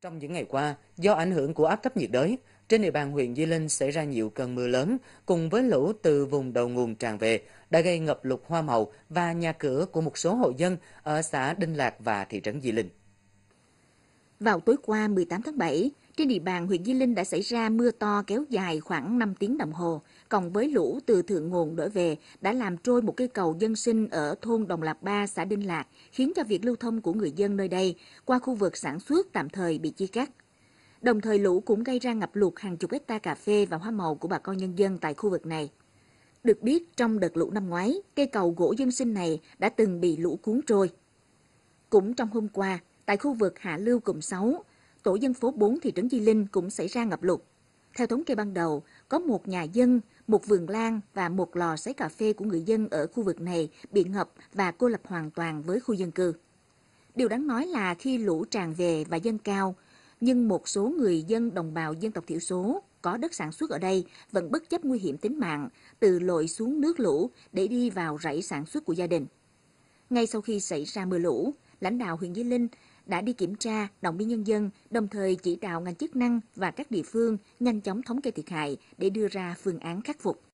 Trong những ngày qua, do ảnh hưởng của áp thấp nhiệt đới, trên địa bàn huyện Di Linh xảy ra nhiều cơn mưa lớn cùng với lũ từ vùng đầu nguồn tràn về đã gây ngập lụt hoa màu và nhà cửa của một số hộ dân ở xã Đinh Lạc và thị trấn Di Linh. Vào tối qua 18 tháng 7, trên địa bàn huyện Di Linh đã xảy ra mưa to kéo dài khoảng 5 tiếng đồng hồ, cộng với lũ từ thượng nguồn đổ về đã làm trôi một cây cầu dân sinh ở thôn Đồng Lạc Ba, xã Đinh Lạc, khiến cho việc lưu thông của người dân nơi đây qua khu vực sản xuất tạm thời bị chia cắt. Đồng thời lũ cũng gây ra ngập lụt hàng chục hecta cà phê và hoa màu của bà con nhân dân tại khu vực này. Được biết, trong đợt lũ năm ngoái, cây cầu gỗ dân sinh này đã từng bị lũ cuốn trôi. Cũng trong hôm qua, tại khu vực Hạ Lưu Cụm 6, tổ dân phố 4 thị trấn Di Linh cũng xảy ra ngập lụt. Theo thống kê ban đầu, có một nhà dân, một vườn lan và một lò sấy cà phê của người dân ở khu vực này bị ngập và cô lập hoàn toàn với khu dân cư. Điều đáng nói là khi lũ tràn về và dâng cao, nhưng một số người dân đồng bào dân tộc thiểu số có đất sản xuất ở đây vẫn bất chấp nguy hiểm tính mạng, từ lội xuống nước lũ để đi vào rẫy sản xuất của gia đình. Ngay sau khi xảy ra mưa lũ, lãnh đạo huyện Di Linh đã đi kiểm tra, động viên nhân dân, đồng thời chỉ đạo ngành chức năng và các địa phương nhanh chóng thống kê thiệt hại để đưa ra phương án khắc phục.